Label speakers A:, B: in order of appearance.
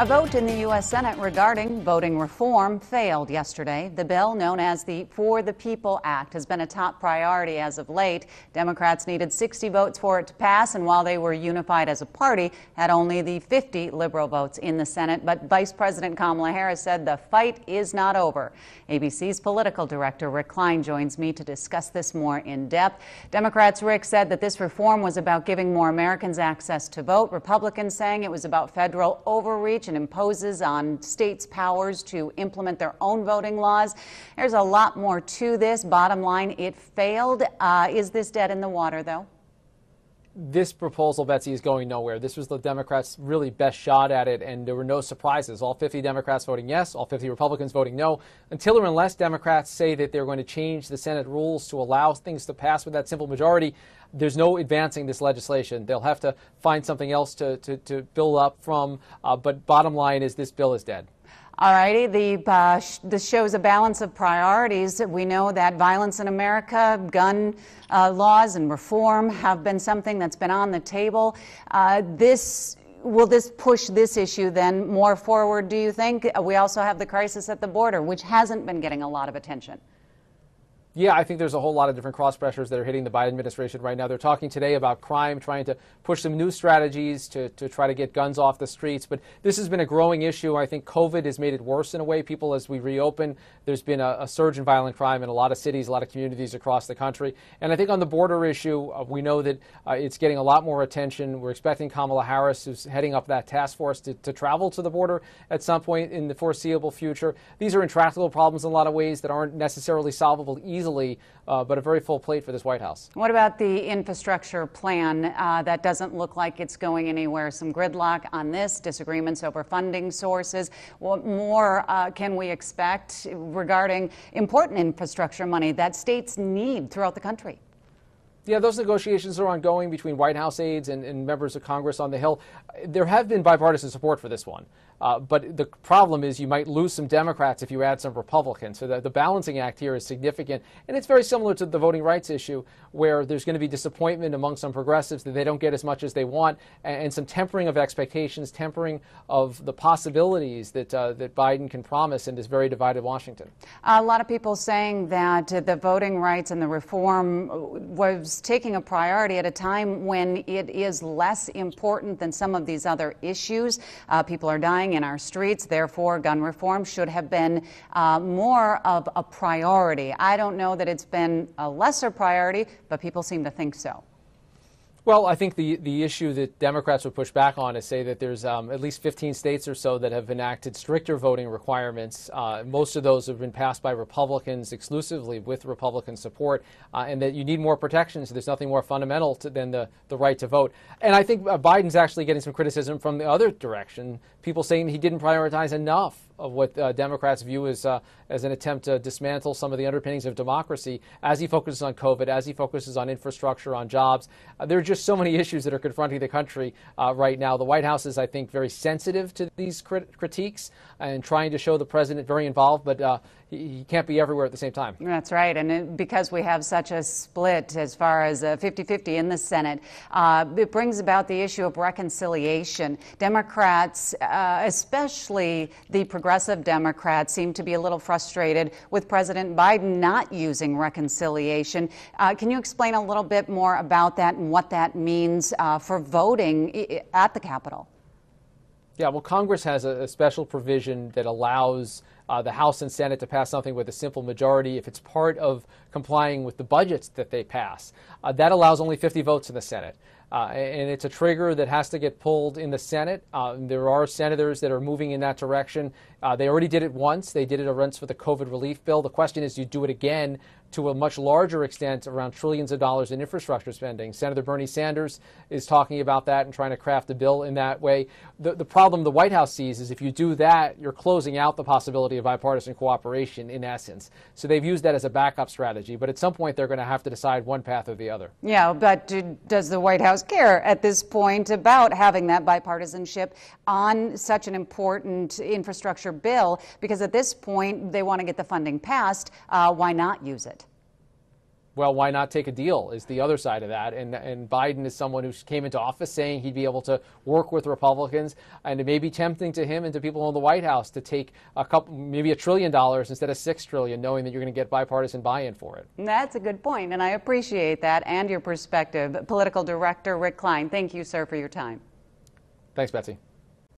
A: A vote in the U.S. Senate regarding voting reform failed yesterday. The bill, known as the For the People Act, has been a top priority as of late. Democrats needed 60 votes for it to pass, and while they were unified as a party, had only the 50 liberal votes in the Senate. But Vice President Kamala Harris said the fight is not over. ABC's political director Rick Klein joins me to discuss this more in depth. Democrats Rick said that this reform was about giving more Americans access to vote. Republicans saying it was about federal overreach imposes on states' powers to implement their own voting laws. There's a lot more to this. Bottom line, it failed. Uh, is this dead in the water, though?
B: this proposal, Betsy, is going nowhere. This was the Democrats' really best shot at it, and there were no surprises. All 50 Democrats voting yes, all 50 Republicans voting no, until or unless Democrats say that they're going to change the Senate rules to allow things to pass with that simple majority there's no advancing this legislation. They'll have to find something else to, to, to build up from. Uh, but bottom line is this bill is dead.
A: All righty. The, uh, sh this shows a balance of priorities. We know that violence in America, gun uh, laws, and reform have been something that's been on the table. Uh, this will this push this issue then more forward? Do you think we also have the crisis at the border, which hasn't been getting a lot of attention?
B: yeah, I think there's a whole lot of different cross pressures that are hitting the Biden administration right now. They're talking today about crime, trying to push some new strategies to, to try to get guns off the streets. But this has been a growing issue. I think COVID has made it worse in a way. People, as we reopen, there's been a, a surge in violent crime in a lot of cities, a lot of communities across the country. And I think on the border issue, uh, we know that uh, it's getting a lot more attention. We're expecting Kamala Harris, who's heading up that task force, to, to travel to the border at some point in the foreseeable future. These are intractable problems in a lot of ways that aren't necessarily solvable easily easily, uh, but a very full plate for this White House.
A: What about the infrastructure plan? Uh, that doesn't look like it's going anywhere. Some gridlock on this, disagreements over funding sources. What more uh, can we expect regarding important infrastructure money that states need throughout the country?
B: Yeah, those negotiations are ongoing between White House aides and, and, members of Congress on the Hill. There have been bipartisan support for this one. Uh, but the problem is you might lose some Democrats if you add some Republicans. So the, the, balancing act here is significant. And it's very similar to the voting rights issue, where there's going to be disappointment among some progressives that they don't get as much as they want, and, and some tempering of expectations, tempering of the possibilities that, uh, that Biden can promise in this very divided Washington.
A: A lot of people saying that the voting rights and the reform was taking a priority at a time when it is less important than some of these other issues. Uh, people are dying in our streets, therefore, gun reform should have been uh, more of a priority. I don't know that it's been a lesser priority, but people seem to think so.
B: Well, I think the, the issue that Democrats would push back on is say that there's um, at least 15 states or so that have enacted stricter voting requirements. Uh, most of those have been passed by Republicans exclusively with Republican support, uh, and that you need more protections. There's nothing more fundamental to, than the, the right to vote. And I think uh, Biden's actually getting some criticism from the other direction, people saying he didn't prioritize enough of what uh, Democrats view as, uh, as an attempt to dismantle some of the underpinnings of democracy as he focuses on COVID, as he focuses on infrastructure, on jobs. Uh, there are just so many issues that are confronting the country uh, right now. The White House is, I think, very sensitive to these crit- critiques and trying to show the president very involved, but uh, he, can't be everywhere at the same time.
A: That's right. And it, because we have such a split as far as 50 uh, 50 in the Senate, uh, it brings about the issue of reconciliation. Democrats, uh, especially the progressive Democrats, seem to be a little frustrated with President Biden not using reconciliation. Uh, can you explain a little bit more about that and what that means uh, for voting at the Capitol?
B: Yeah, well, Congress has a, special provision that allows uh, the House and Senate to pass something with a simple majority if it's part of complying with the budgets that they pass. Uh, that allows only 50 votes in the Senate. Uh, and it's a trigger that has to get pulled in the Senate. Uh, there are senators that are moving in that direction. Uh, they already did it once. They did it once for the COVID relief bill. The question is, do you do it again to a much larger extent around trillions of dollars in infrastructure spending? Senator Bernie Sanders is talking about that and trying to craft a bill in that way. The, the problem the White House sees is if you do that, you're closing out the possibility of bipartisan cooperation in essence. So they've used that as a backup strategy. But at some point, they're going to have to decide one path or the other.
A: Yeah, but does the White House care at this point about having that bipartisanship on such an important infrastructure bill because at this point they want to get the funding passed. Uh, why not use it?
B: well, why not take a deal? Is the other side of that. And, and Biden is someone who came into office saying he'd be able to work with Republicans, and it may be tempting to him and to people in the White House to take a couple, maybe a trillion dollars instead of six trillion, knowing that you're going to get bipartisan buy in for it.
A: That's a good point, and I appreciate that and your perspective. Political Director Rick Klein, thank you, sir, for your time.
B: Thanks, Betsy.